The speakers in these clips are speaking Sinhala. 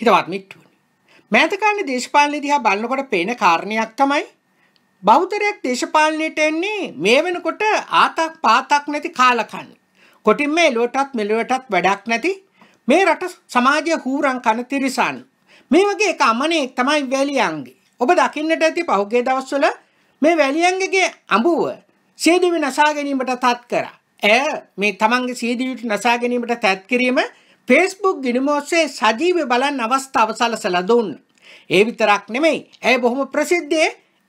හිතවත්මිට්ටුවනි. මෑතකාන්න දේශපාලනය දිහා බලන්නකොට පේන කාරණයක් තමයි බෞද්ධරයක් දේශපාලනයට එන්නේ මේ වෙනකොට ආතක් පාතක් නැති කාලකන්න. කොටින් මේ එලුවටත් මෙලුවටත් වැඩක් නැති මේ රට සමාජය හූරං කන තිරිසන්. මේ වගේ එක අමනෙක් තමයි වැලියන්ගේ. ඔබ දකින්නට ඇති පහුගේ දවස්වල මේ වැලියන්ගගේ අඹුව සේදිවි නසා ගැනීමට තත් කර. ඇය මේ තමන්ගේ සේදිවිට නසා ගැනීමට තැත් කිරීම ෆේස්බුක් ගිණුම ඔස්සේ සජීව බලන් අවස්ථාව සලසලා දුන්න. ඒ විතරක් නෙමෙයි ඇය බොහොම ප්‍රසිද්ධයේ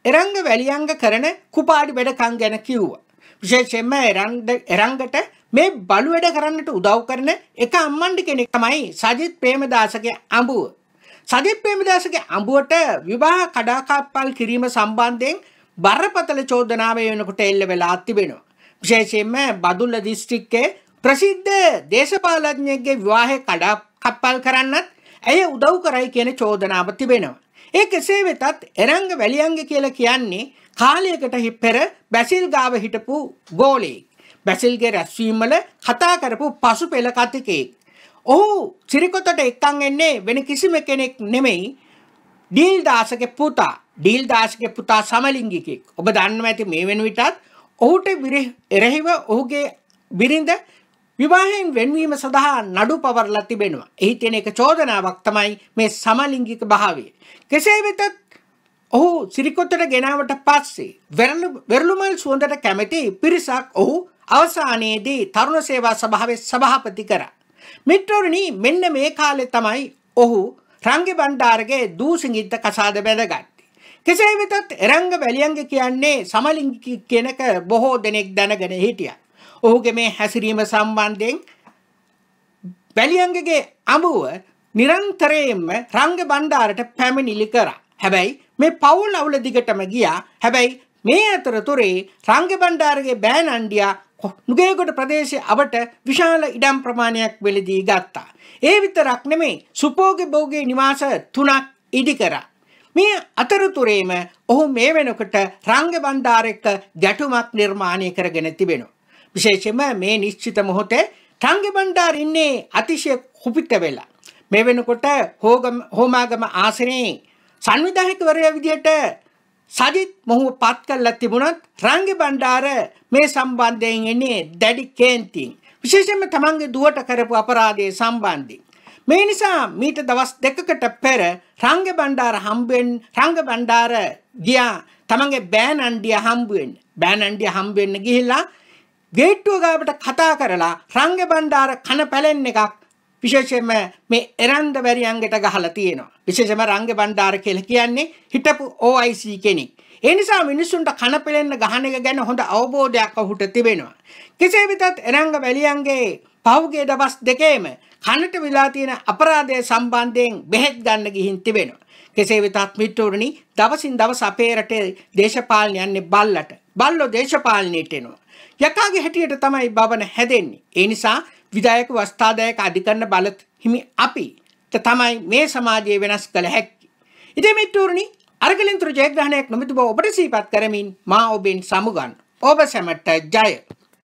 එරංග වැලියංග කරන කුපාඩි වැඩකම් ගැන කිව්වා. විශේෂයෙන්ම එරංගට මේ බලු වැඩ කරන්නට උදව් කරන එක අම්මණ්ඩි කෙනෙක් තමයි සජිත් ප්‍රේමදාසගේ අඹුව. සජිත් ප්‍රේමදාසගේ අඹුවට විවාහ කඩාකප්පල් කිරීම සම්බන්ධයෙන් බරපතල චෝදනාව වෙනකොට එල්ල වෙලා තිබෙනවා. විශේෂයෙන්ම බදුල්ල දිස්ත්‍රික්කයේ ප්‍රසිද්ධ දේශපාලඥයෙක්ගේ විවාහය කඩා කප්පල් කරන්නත් ඇය උදව් කරයි කියන චෝදනාව තිබෙනවා. ඒ කෙසේ වෙතත් එරංග වැලියංග කියලා කියන්නේ කාලයකට පෙර බැසිල් ගාව හිටපු ගෝලෙක්. බැසිල්ගේ රැස්වීමල කතා කරපු පසු පෙළ කතිකෙක්. ඔහු සිරිකොතට එක්කන් එන්නේ වෙන කිසිම කෙනෙක් නෙමෙයි ඩීල් දාසගේ පුතා. ඩීල් දාසගේ පුතා සමලිංගිකෙක්. ඔබ දන්නවා ඇති මේ වෙන විටත් ඔහුට එරෙහිව ඔහුගේ බිරිඳ විවාහයෙන් වෙන්වීම සඳහා නඩු පවරලා තිබෙනවා. එහි තියෙන එක චෝදනාවක් තමයි මේ සමලිංගික භාවය. කෙසේ වෙතත් ඔහු සිරිකොත්තට ගෙනාවට පස්සේ වෙරළුමල් සුවඳට කැමති පිරිසක් ඔහු අවසානයේදී තරුණ සේවා සභාවේ සභාපති කරා. මිත්‍රෝරණි මෙන්න මේ කාලේ තමයි ඔහු රංගි බණ්ඩාරගේ දූසිඟිත්ත කසාද බැඳගත්තේ. කෙසේ වෙතත් එරංග වැලියංග කියන්නේ සමලිංගික කියනක බොහෝ දෙනෙක් දැනගෙන හිටියා. ඔහුගේ මේ හැසිරීම සම්බන්ධයෙන් බැලියංගගේ අඹුව නිරන්තරයෙන්ම රංග බණ්ඩාරට පැමිණිලි කරා. හැබැයි මේ පවුල් අවුල දිගටම ගියා. හැබැයි මේ අතරතුරේ රංග බණ්ඩාරගේ බෑනන්ඩියා නුගේගොඩ ප්‍රදේශයේ අපට විශාල ඉඩම් ප්‍රමාණයක් වෙලදී ගත්තා. ඒ විතරක් නෙමෙයි සුපෝගේ බෝගේ නිවාස තුනක් ඉදි කරා. මේ අතරතුරේම ඔහු මේ වෙනකොට රංග බණ්ඩාර එක්ක ගැටුමක් නිර්මාණය කරගෙන තිබෙනවා. විශේෂයෙන්ම මේ නිශ්චිත මොහොතේ ටංගෙ බණ්ඩාර ඉන්නේ අතිශය කුපිත වෙලා. මේ වෙනකොට හෝගම හෝමාගම ආසනයේ සංවිධායකවරයා විදිහට සජිත් මොහුව පත් කරලා තිබුණත් රංගෙ බණ්ඩාර මේ සම්බන්ධයෙන් එන්නේ දැඩි කේන්තියෙන්. විශේෂයෙන්ම තමන්ගේ දුවට කරපු අපරාධය සම්බන්ධයෙන්. මේ නිසා මීට දවස් දෙකකට පෙර රංගෙ බණ්ඩාර හම්බෙන් රංගෙ බණ්ඩාර ගියා තමන්ගේ බෑනන්ඩිය හම්බ වෙන්න. බෑනන්ඩිය හම්බ වෙන්න ගිහිල්ලා ගේට්ටුව ගාවට කතා කරලා රංග බණ්ඩාර කන පැලෙන් එකක් විශේෂයෙන්ම මේ එරන්ද වැරියන්ගෙට ගහලා තියෙනවා. විශේෂයෙන්ම රංග බණ්ඩාර කියලා කියන්නේ හිටපු OIC කෙනෙක්. ඒ නිසා මිනිසුන්ට කන පෙලෙන්න ගහන එක ගැන හොඳ අවබෝධයක් ඔහුට තිබෙනවා. කෙසේ වෙතත් එරංග වැලියන්ගේ පහුගිය දවස් දෙකේම කනට වෙලා තියෙන අපරාධය සම්බන්ධයෙන් බෙහෙත් ගන්න ගිහින් තිබෙනවා. කෙසේ වෙතත් මිත්‍රවරුනි දවසින් දවස අපේ රටේ දේශපාලනය යන්නේ බල්ලට. බල්ලෝ දේශපාලනයට එනවා. යකාගේ හැටියට තමයි බවන හැදෙන්නේ. ඒ නිසා විධායක වස්ථාදායක අධිකරණ බල හිමි අපිට තමයි මේ සමාජය වෙනස් කළ හැකි. ඉතින් මිත්‍රෝනි අරගලින්තර ජයග්‍රහණයක් නොමැති බව ඔබට සිහිපත් කරමින් මා ඔබෙන් සමුගන්න. ඔබ සැමට ජය.